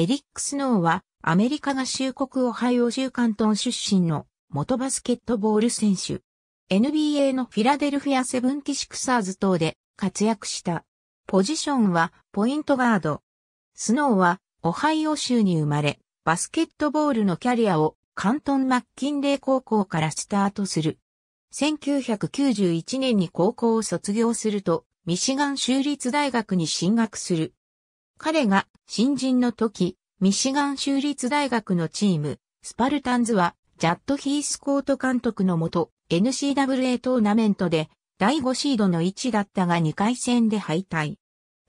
エリック・スノーは、アメリカ合衆国オハイオ州関東出身の元バスケットボール選手。NBA のフィラデルフィアセブンティシクサーズ等で活躍した。ポジションはポイントガード。スノーはオハイオ州に生まれ、バスケットボールのキャリアを関東マッキンレー高校からスタートする。1991年に高校を卒業すると、ミシガン州立大学に進学する。彼が新人の時、ミシガン州立大学のチーム、スパルタンズは、ジャット・ヒースコート監督のもと、NCAA トーナメントで、第5シードの位置だったが2回戦で敗退。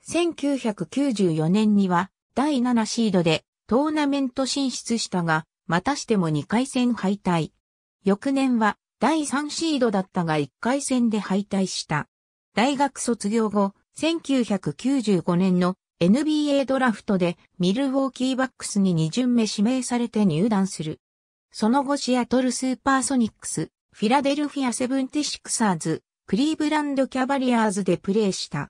1994年には、第7シードで、トーナメント進出したが、またしても2回戦敗退。翌年は、第3シードだったが1回戦で敗退した。大学卒業後、1995年の NBA ドラフトでミルウォーキーバックスに2巡目指名されて入団する。その後シアトルスーパーソニックス、フィラデルフィアセブンティシクサーズ、クリーブランドキャバリアーズでプレーした。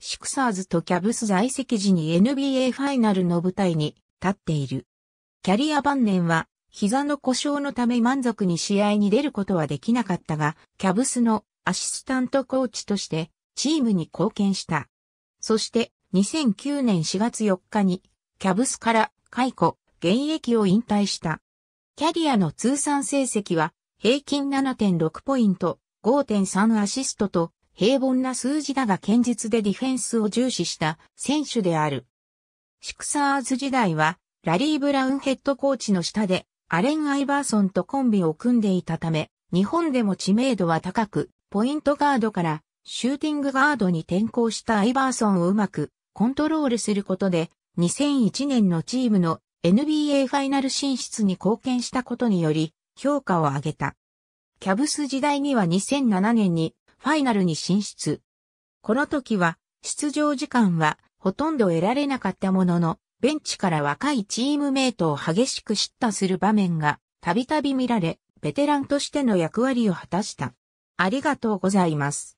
シクサーズとキャブス在籍時に NBA ファイナルの舞台に立っている。キャリア晩年は膝の故障のため満足に試合に出ることはできなかったが、キャブスのアシスタントコーチとしてチームに貢献した。そして2009年4月4日に、キャブスから解雇、現役を引退した。キャリアの通算成績は、平均7.6ポイント、5.3アシストと、平凡な数字だが堅実でディフェンスを重視した選手である。シクサーズ時代は、ラリー・ブラウンヘッドコーチの下で、アレン・アイバーソンとコンビを組んでいたため、日本でも知名度は高く、ポイントガードからシューティングガードに転向したアイバーソンをうまくコントロールすることで、2001年のチームの NBA ファイナル進出に貢献したことにより、評価を上げた。キャブス時代には2007年にファイナルに進出。この時は、出場時間はほとんど得られなかったものの、ベンチから若いチームメイトを激しく叱咤する場面がたびたび見られ、ベテランとしての役割を果たした。ありがとうございます。